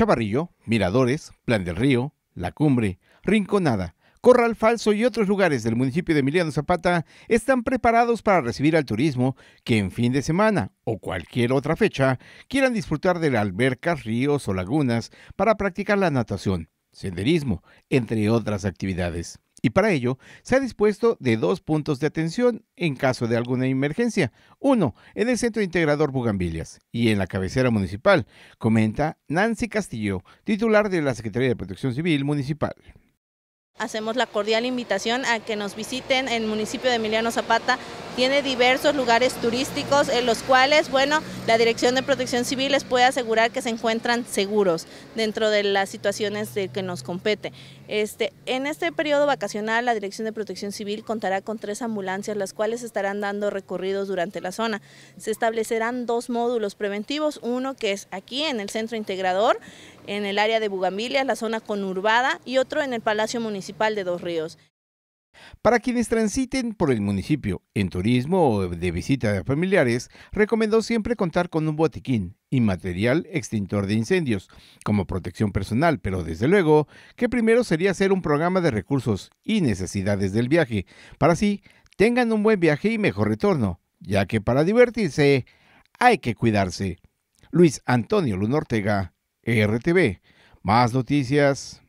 Chavarrillo, Miradores, Plan del Río, La Cumbre, Rinconada, Corral Falso y otros lugares del municipio de Emiliano Zapata están preparados para recibir al turismo que en fin de semana o cualquier otra fecha quieran disfrutar de albercas, ríos o lagunas para practicar la natación, senderismo, entre otras actividades y para ello se ha dispuesto de dos puntos de atención en caso de alguna emergencia. Uno, en el Centro Integrador Bugambilias y en la cabecera municipal, comenta Nancy Castillo, titular de la Secretaría de Protección Civil Municipal. Hacemos la cordial invitación a que nos visiten en el municipio de Emiliano Zapata tiene diversos lugares turísticos en los cuales, bueno, la Dirección de Protección Civil les puede asegurar que se encuentran seguros dentro de las situaciones de que nos compete. Este, en este periodo vacacional, la Dirección de Protección Civil contará con tres ambulancias, las cuales estarán dando recorridos durante la zona. Se establecerán dos módulos preventivos, uno que es aquí en el Centro Integrador, en el área de Bugambilia, la zona conurbada, y otro en el Palacio Municipal de Dos Ríos. Para quienes transiten por el municipio en turismo o de visita de familiares, recomendó siempre contar con un botiquín y material extintor de incendios como protección personal, pero desde luego que primero sería hacer un programa de recursos y necesidades del viaje, para así tengan un buen viaje y mejor retorno, ya que para divertirse hay que cuidarse. Luis Antonio Ortega, RTV. Más noticias.